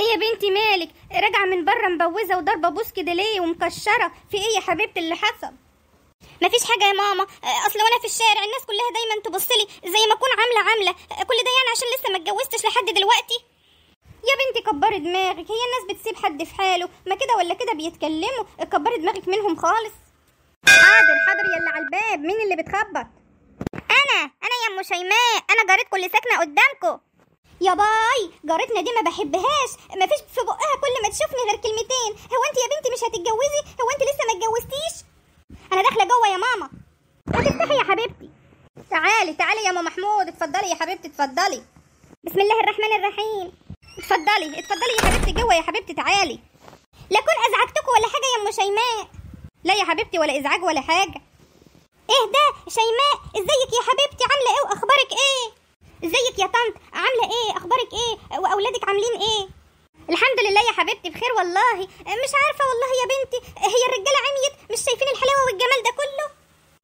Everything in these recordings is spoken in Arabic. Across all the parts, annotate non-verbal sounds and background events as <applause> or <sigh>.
ايه يا بنتي مالك راجعه من بره مبوزه وضربه بوس كده ليه ومكشره في ايه يا حبيبتي اللي حصل مفيش حاجه يا ماما اصل وانا في الشارع الناس كلها دايما تبص لي زي ما اكون عامله عامله كل ده يعني عشان لسه ما اتجوزتش لحد دلوقتي يا بنتي كبري دماغك هي الناس بتسيب حد في حاله ما كده ولا كده بيتكلموا كبري دماغك منهم خالص حاضر حاضر يلا على الباب مين اللي بتخبط انا انا يا ام شيماء انا جارتكم اللي ساكنه قدامكم يا باي جارتنا دي ما بحبهاش ما فيش في بقها كل ما تشوفني غير كلمتين هو انت يا بنتي مش هتتجوزي هو انت لسه ما اتجوزتيش انا داخله جوه يا ماما هتفتحي يا حبيبتي تعالي تعالي يا ماما محمود اتفضلي يا حبيبتي اتفضلي بسم الله الرحمن الرحيم اتفضلي اتفضلي يا حبيبتي جوه يا حبيبتي تعالي لا اكون ازعجتكم ولا حاجه يا ام شيماء لا يا حبيبتي ولا ازعاج ولا حاجه ايه ده شيماء ازيك يا حبيبتي عامله ايه واخبارك ايه ازيك يا طنط عامله ايه اخبارك ايه واولادك عاملين ايه الحمد لله يا حبيبتي بخير والله مش عارفه والله يا بنتي هي الرجاله عميت مش شايفين الحلاوه والجمال ده كله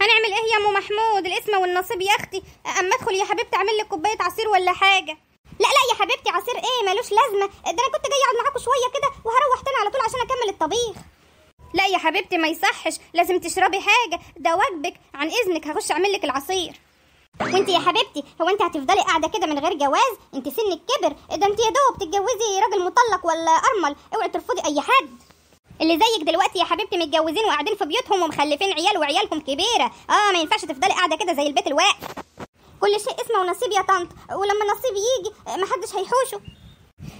هنعمل ايه يا ام محمود الاسم والنصيب يا اختي اما ادخل يا حبيبتي اعمل لك كوبايه عصير ولا حاجه لا لا يا حبيبتي عصير ايه ملوش لازمه ده انا كنت جاي اقعد معاكم شويه كده وهروح تاني على طول عشان اكمل الطبيخ لا يا حبيبتي ما يصحش لازم تشربي حاجه ده واجبك عن اذنك هخش اعمل لك العصير وانت يا حبيبتي هو انت هتفضلي قاعده كده من غير جواز انت سنك كبر ده انت يا دوب تتجوزي راجل مطلق ولا ارمل اوعي ترفضي اي حد اللي زيك دلوقتي يا حبيبتي متجوزين وقاعدين في بيوتهم ومخلفين عيال وعيالكم كبيره اه ما ينفعش تفضلي قاعده كده زي البيت الواقف كل شيء اسمه ونصيب يا طنط ولما النصيب يجي آه، محدش هيحوشه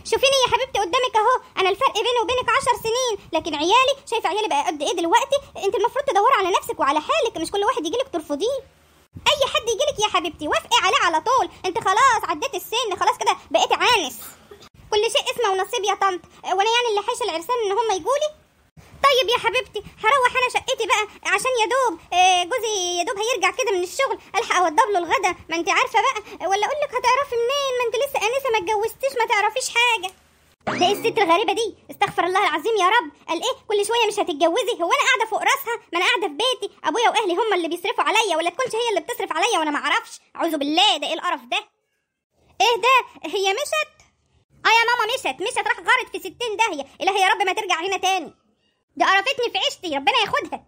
شوفيني يا حبيبتي قدامك اهو انا الفرق بيني وبينك عشر سنين لكن عيالي شايفه عيالي بقى قد ايه دلوقتي انت المفروض تدوري على نفسك وعلى حالك مش كل واحد يجيلك ترفضيه حد يجيلك يا حبيبتي وافقي عليه على طول انت خلاص عديت السن خلاص كده بقيتي عانس كل شيء اسمه ونصيب يا طنط وانا يعني اللي حاشا العرسان ان هم يقولي طيب يا حبيبتي هروح انا شقتي بقى عشان يا دوب آه، جوزي يا دوب هيرجع كده من الشغل الحق اوضب له الغدا ما انت عارفه بقى ولا اقول لك هتعرفي منين ما انت لسه انسه ما اتجوزتيش ما تعرفيش حاجه ده ايه الست الغريبه دي استغفر الله العظيم يا رب قال ايه كل شويه مش هتتجوزي هو انا قاعده فوق راسها ما انا قاعده في بيتي ابويا واهلي هم اللي بيصرفوا عليا ولا تكونش هي اللي بتصرف عليا وانا ما اعرفش اعوذ بالله ده ايه القرف ده ايه ده هي مشت اه يا ماما مشت مشت راح غارت في ستين داهيه الهي يا رب ما ترجع هنا تاني ده قرفتني في عيشتي ربنا ياخدها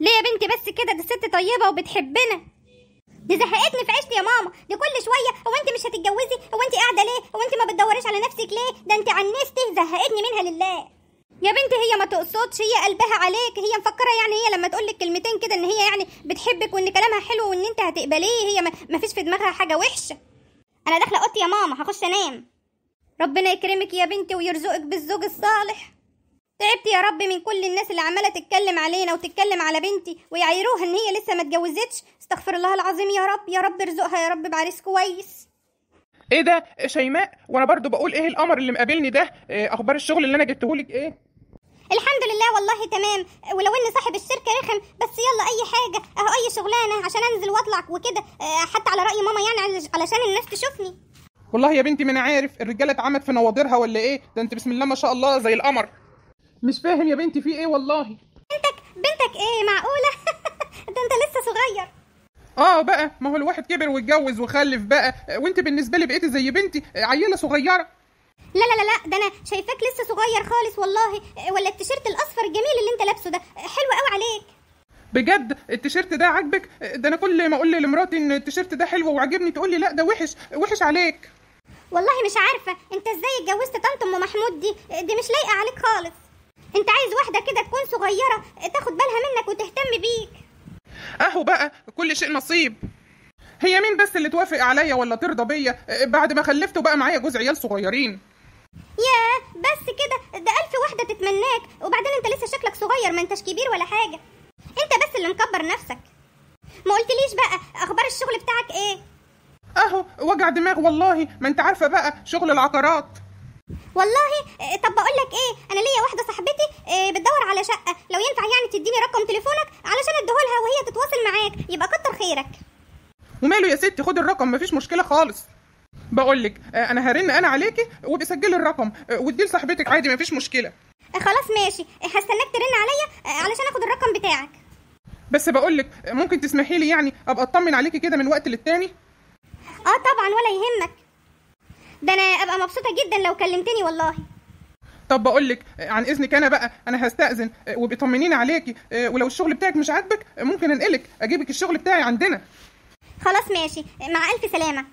ليه يا بنتي بس كده دي ست طيبه وبتحبنا دي زهقتني في عيشتي يا ماما دي كل شويه هو انت مش هتتجوزي هو انت قاعده ليه هو انت ما بتدوريش على نفسك ليه ده انت عنستي زهقتني منها لله يا بنتي هي ما تقصدش هي قلبها عليك هي مفكره يعني هي لما تقول لك كلمتين كده ان هي يعني بتحبك وان كلامها حلو وان انت هتقبليه هي ما فيش في دماغها حاجه وحشه انا داخله اوضتي يا ماما هخش انام ربنا يكرمك يا بنتي ويرزقك بالزوج الصالح تعبت يا رب من كل الناس اللي عماله تتكلم علينا وتتكلم على بنتي ويعيروها ان هي لسه ما اتجوزتش استغفر الله العظيم يا رب يا رب ارزقها يا رب بعريس كويس ايه ده شيماء وانا برضو بقول ايه القمر اللي مقابلني ده إيه اخبار الشغل اللي انا جبتهولك ايه الحمد لله والله تمام ولو ان صاحب الشركه رخم بس يلا اي حاجه اهو اي شغلانه عشان انزل واطلع وكده إيه، حتى على راي ماما يعني علشان الناس تشوفني والله يا بنتي ما انا عارف الرجاله اتعمت في نواضرها ولا ايه ده انت بسم الله ما شاء الله زي القمر مش فاهم يا بنتي في ايه والله بنتك بنتك ايه معقوله <laughs> ده انت لسه صغير اه بقى ما هو الواحد كبر واتجوز وخلف بقى وانت بالنسبه لي بقيتي زي بنتي عيله صغيره لا لا لا لا ده انا شايفاك لسه صغير خالص والله ولا التيشيرت الاصفر الجميل اللي انت لابسه ده حلو قوي عليك بجد التيشيرت ده عاجبك ده انا كل ما اقول لمراتي ان التيشيرت ده حلو وعاجبني تقول لي لا ده وحش وحش عليك والله مش عارفه انت ازاي اتجوزت طنط ام محمود دي دي مش لايقه عليك خالص انت عايز واحده كده تكون صغيره تاخد بالها منك وتهتم بيك اهو بقى كل شيء نصيب هي مين بس اللي توافق عليا ولا ترضى بيا بعد ما خلفت وبقى معايا جوز عيال صغيرين ياه بس كده ده الف واحده تتمناك وبعدين انت لسه شكلك صغير ما انتش كبير ولا حاجه انت بس اللي مكبر نفسك ما قلتليش بقى اخبار الشغل بتاعك ايه اهو وجع دماغ والله ما انت عارفه بقى شغل العقارات والله إيه، طب بقول لك ايه انا ليا واحده صاحبتي إيه بتدور على شقه لو ينفع يعني تديني رقم تليفونك علشان اديهولها وهي تتواصل معاك يبقى كتر خيرك وماله يا ستي خد الرقم مفيش مشكله خالص بقول لك إيه، انا هرن انا عليكي وبسجل الرقم واديه لصاحبتك عادي مفيش مشكله إيه، خلاص ماشي هستناك ترن عليا علشان اخد الرقم بتاعك بس بقول لك ممكن تسمحي لي يعني ابقى اطمن عليكي كده من وقت للتاني اه طبعا ولا يهمك ده انا ابقى مبسوطه جدا لو كلمتني والله طب بقول لك عن اذنك انا بقى انا هستاذن وبيطمنيني عليكي ولو الشغل بتاعك مش عاجبك ممكن انقلك اجيبك الشغل بتاعي عندنا خلاص ماشي مع الف سلامه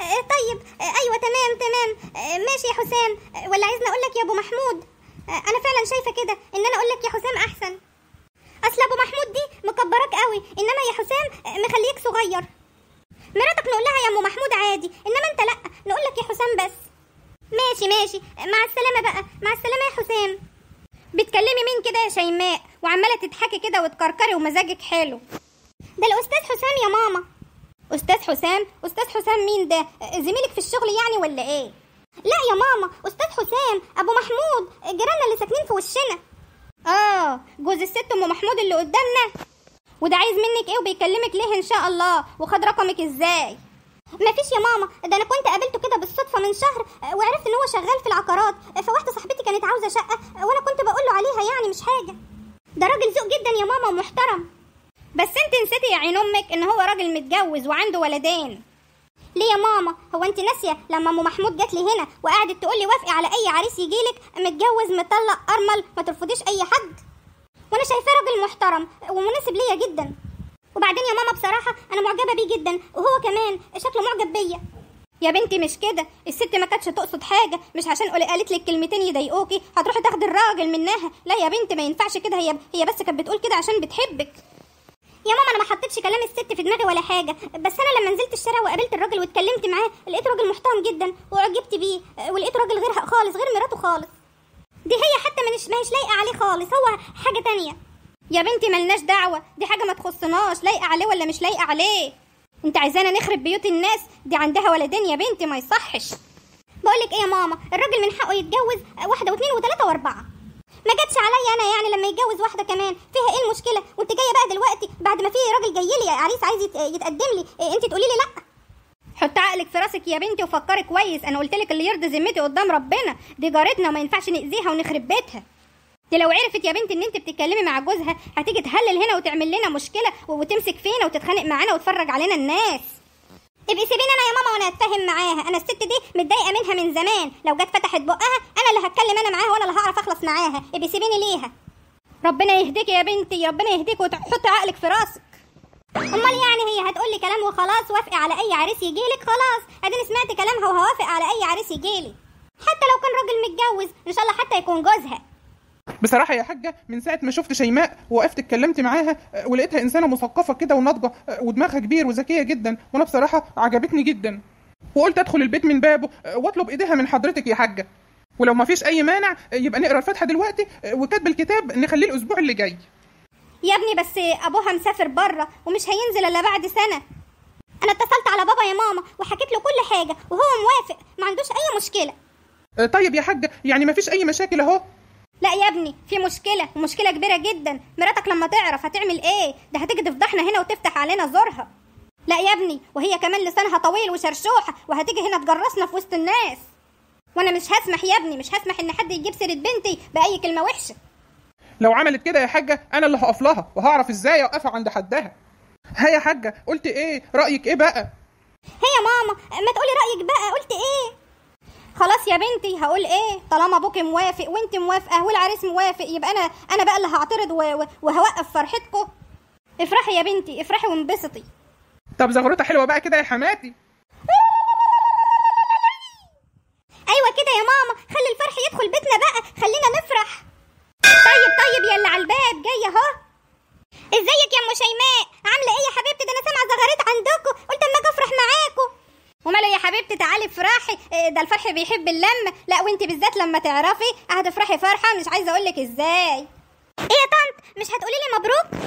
<laughs> طيب ايوه تمام تمام ماشي يا حسام ولا عايزني اقول لك يا ابو محمود انا فعلا شايفه كده ان انا اقول لك يا حسام احسن اصل ابو محمود دي مكبراك قوي انما يا حسام مخليك صغير مراتك نقول لها يا ام محمود عادي انما انت لا نقول لك يا حسام بس ماشي ماشي مع السلامه بقى مع السلامه يا حسام بتكلمي مين كده يا شيماء وعماله تضحكي كده وتكركري ومزاجك حلو ده الاستاذ حسام يا ماما استاذ حسام استاذ حسام مين ده زميلك في الشغل يعني ولا ايه لا يا ماما استاذ حسام ابو محمود جيراننا اللي ساكنين في وشنا اه جوز الست ام محمود اللي قدامنا وده عايز منك ايه وبيكلمك ليه ان شاء الله وخد رقمك ازاي مفيش يا ماما ده انا كنت قابلته كده بالصدفه من شهر وعرفت ان هو شغال في العقارات فواحده صاحبتي كانت عاوزه شقه وانا كنت بقول له عليها يعني مش حاجه ده راجل ذوق جدا يا ماما ومحترم بس انت نسيتي يا عين امك ان هو راجل متجوز وعنده ولدين ليه يا ماما هو انت ناسيه لما ام محمود جت لي هنا وقعدت تقول لي وافقي على اي عريس يجيلك متجوز مطلق ارمل ما ترفضيش اي حد وانا شايفاه راجل محترم ومناسب ليا جدا وبعدين يا ماما بصراحه انا معجبه بيه جدا وهو كمان شكله معجب بيا يا بنتي مش كده الست ما كانتش تقصد حاجه مش عشان قالت لك كلمتين يضايقوكي هتروحي تاخدي الراجل منها لا يا بنتي ما ينفعش كده هي هي بس كانت بتقول كده عشان بتحبك يا ماما انا ما حطيتش كلام الست في دماغي ولا حاجه بس انا لما نزلت الشارع وقابلت الراجل واتكلمت معاه لقيت راجل محترم جدا واعجبت بيه ولقيت راجل غير خالص غير مراته خالص دي هي حتى مش ماهيش لايقه عليه خالص هو حاجه تانية يا بنتي ملناش دعوه دي حاجه ما تخصناش لايقه عليه ولا مش لايقه عليه انت عايزانا نخرب بيوت الناس دي عندها ولدين يا بنتي ما يصحش بقولك ايه يا ماما الراجل من حقه يتجوز واحده واثنين وثلاثه واربعه ما جاتش عليا انا يعني لما يتجوز واحده كمان فيها ايه المشكله وانت جايه بقى دلوقتي بعد ما في راجل جاي لي عريس عايز يتقدم لي إيه، انت تقولي لي لا حط عقلك في راسك يا بنتي وفكري كويس انا قلت لك اللي يرضي ذمتي قدام ربنا دي جارتنا وما ينفعش ناذيها ونخرب بيتها دي لو عرفت يا بنتي ان انت بتتكلمي مع جوزها هتيجي تهلل هنا وتعمل لنا مشكله وتمسك فينا وتتخانق معانا وتفرج علينا الناس ابقي سيبيني انا يا ماما وانا هتفاهم معاها انا الست دي متضايقه منها من زمان لو جت فتحت بقها انا اللي هتكلم انا معاها وانا اللي هعرف اخلص معاها ابقي سيبيني ليها ربنا يهديك يا بنتي ربنا يهديك وتحط عقلك في راسك امال يعني هي هتقولي كلام وخلاص وافقي على اي عريس يجي لك خلاص اديني سمعت كلامها وهوافق على اي عريس يجي لي حتى لو كان راجل متجوز ان شاء الله حتى يكون جوزها بصراحه يا حاجه من ساعه ما شفت شيماء وقفت اتكلمت معاها ولقيتها انسانه مثقفه كده وناضجه ودماغها كبير وذكيه جدا وانا بصراحه عجبتني جدا وقلت ادخل البيت من بابه واطلب ايديها من حضرتك يا حاجه ولو ما فيش اي مانع يبقى نقرا الفاتحه دلوقتي وكاتب الكتاب نخليه الاسبوع اللي جاي يا ابني بس ابوها مسافر بره ومش هينزل الا بعد سنه انا اتصلت على بابا يا ماما وحكيت له كل حاجه وهو موافق ما عندوش اي مشكله آه، طيب يا حاجه يعني ما فيش اي مشاكل اهو لا يا ابني في مشكله ومشكله كبيره جدا مراتك لما تعرف هتعمل ايه ده هتيجي تفضحنا هنا وتفتح علينا زورها لا يا ابني وهي كمان لسانها طويل وشرشوحه وهتيجي هنا تجرسنا في وسط الناس وانا مش هسمح يا ابني مش هسمح ان حد يجيب سيره بنتي باي كلمه وحشه لو عملت كده يا حاجه انا اللي هقف لها وهعرف ازاي اوقفها عند حدها ها يا حاجه قلت ايه رايك ايه بقى هي يا ماما ما تقولي رايك بقى قلت ايه خلاص يا بنتي هقول ايه طالما ابوك موافق وانت موافقه والعريس موافق يبقى انا انا بقى اللي هعترض وهوقف فرحتكم افرحي يا بنتي افرحي وانبسطي طب زغروطه حلوه بقى كده يا حماتي ده الفرح بيحب اللم لا وانت بالذات لما تعرفي هتفرحي فرحه مش عايزه اقولك ازاي ايه يا طنط مش هتقولي لي مبروك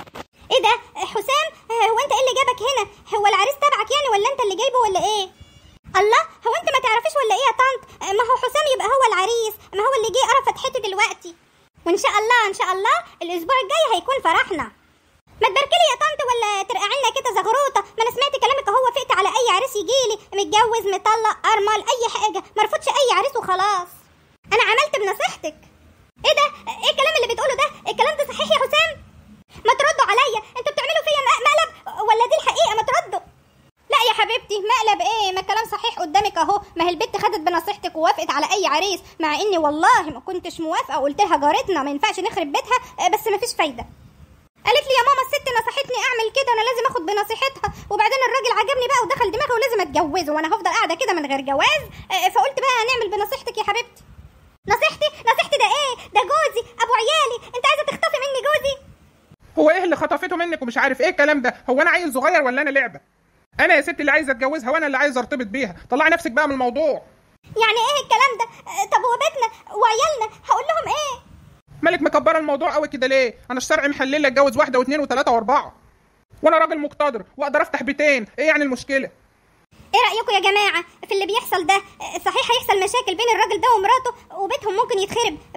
عريس يجيلي متجوز مطلق ارمل اي حاجه مرفضش اي عريس وخلاص انا عملت بنصيحتك ايه ده ايه الكلام اللي بتقوله ده الكلام ده صحيح يا حسام ما تردوا عليا انتوا بتعملوا فيا مقلب ولا دي الحقيقه ما تردوا لا يا حبيبتي مقلب ايه ما الكلام صحيح قدامك اهو ما هي البت خدت بنصيحتك ووافقت على اي عريس مع اني والله ما كنتش موافقه وقلت لها جارتنا ما ينفعش نخرب بيتها بس ما فيش فايده قالت لي يا ماما الست نصحتني اعمل كده وانا لازم اخد بنصيحتها وبعدين الراجل عجبني بقى ودخل دماغي ولازم اتجوزه وانا هفضل قاعده كده من غير جواز آه، آه، فقلت بقى هنعمل بنصيحتك يا حبيبتي نصيحتي نصيحتي ده ايه ده جوزي ابو عيالي انت عايزه تخطفي مني جوزي هو ايه اللي خطفته منك ومش عارف ايه الكلام ده هو انا عيل صغير ولا انا لعبه انا يا ستي اللي عايزه اتجوزها وانا اللي عايز ارتبط بيها طلعي نفسك بقى من الموضوع يعني ايه الكلام ده آه، طب بيتنا وعيالنا هقول لهم ايه مالك مكبره الموضوع قوي كده ليه انا الشرع محلل لي اتجوز واحده واثنين وثلاثه واربعه وانا راجل مقتدر واقدر افتح بيتين ايه يعني المشكله ايه رايكم يا جماعه في اللي بيحصل ده صحيح هيحصل مشاكل بين الراجل ده ومراته وبيتهم ممكن يتخرب